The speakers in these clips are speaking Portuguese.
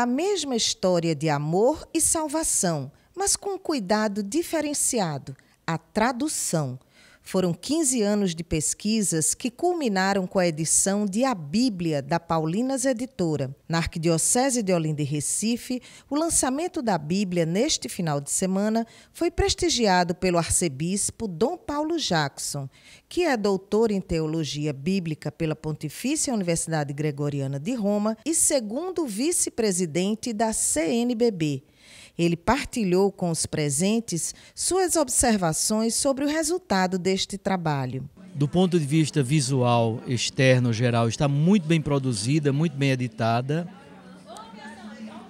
a mesma história de amor e salvação, mas com um cuidado diferenciado a tradução foram 15 anos de pesquisas que culminaram com a edição de A Bíblia, da Paulinas Editora. Na Arquidiocese de Olinda e Recife, o lançamento da Bíblia neste final de semana foi prestigiado pelo arcebispo Dom Paulo Jackson, que é doutor em Teologia Bíblica pela Pontifícia Universidade Gregoriana de Roma e segundo vice-presidente da CNBB. Ele partilhou com os presentes suas observações sobre o resultado deste trabalho. Do ponto de vista visual, externo, geral, está muito bem produzida, muito bem editada.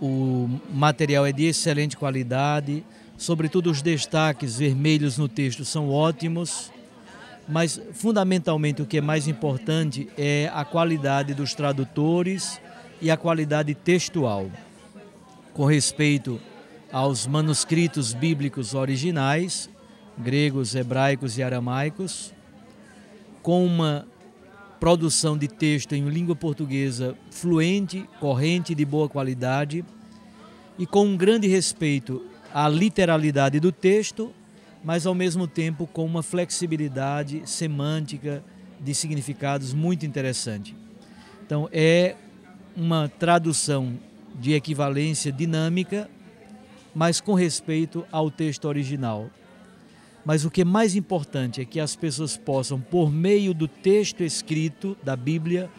O material é de excelente qualidade, sobretudo os destaques vermelhos no texto são ótimos, mas fundamentalmente o que é mais importante é a qualidade dos tradutores e a qualidade textual. Com respeito aos manuscritos bíblicos originais, gregos, hebraicos e aramaicos, com uma produção de texto em língua portuguesa fluente, corrente de boa qualidade e com um grande respeito à literalidade do texto, mas ao mesmo tempo com uma flexibilidade semântica de significados muito interessante. Então é uma tradução de equivalência dinâmica mas com respeito ao texto original. Mas o que é mais importante é que as pessoas possam, por meio do texto escrito da Bíblia,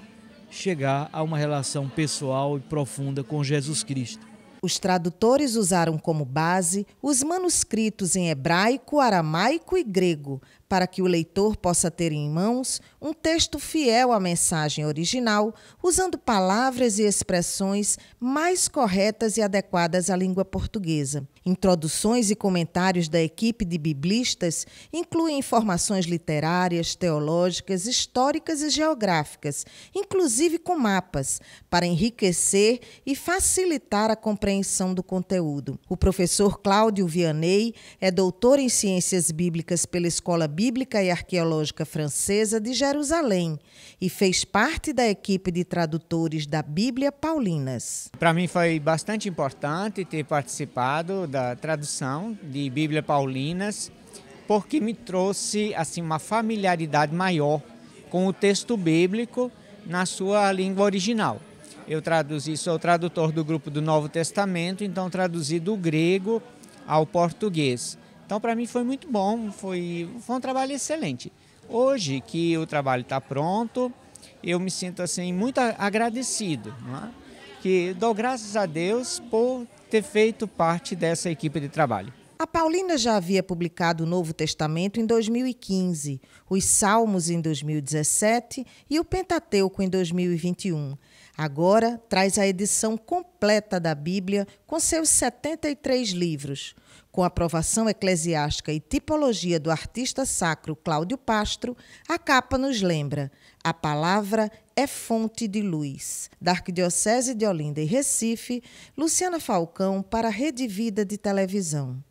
chegar a uma relação pessoal e profunda com Jesus Cristo. Os tradutores usaram como base os manuscritos em hebraico, aramaico e grego para que o leitor possa ter em mãos um texto fiel à mensagem original, usando palavras e expressões mais corretas e adequadas à língua portuguesa. Introduções e comentários da equipe de biblistas incluem informações literárias, teológicas, históricas e geográficas, inclusive com mapas, para enriquecer e facilitar a compreensão do conteúdo. O professor Cláudio Vianney é doutor em Ciências Bíblicas pela Escola Bíblica bíblica e arqueológica francesa de Jerusalém e fez parte da equipe de tradutores da Bíblia Paulinas. Para mim foi bastante importante ter participado da tradução de Bíblia Paulinas, porque me trouxe assim uma familiaridade maior com o texto bíblico na sua língua original. Eu traduzi, sou tradutor do grupo do Novo Testamento, então traduzi do grego ao português. Então, para mim foi muito bom, foi, foi um trabalho excelente. Hoje que o trabalho está pronto, eu me sinto assim muito agradecido, é? que dou graças a Deus por ter feito parte dessa equipe de trabalho. A Paulina já havia publicado o Novo Testamento em 2015, os Salmos em 2017 e o Pentateuco em 2021. Agora traz a edição completa da Bíblia com seus 73 livros. Com aprovação eclesiástica e tipologia do artista sacro Cláudio Pastro, a capa nos lembra: a palavra é fonte de luz. Da Arquidiocese de Olinda e Recife, Luciana Falcão para a Rede Vida de Televisão.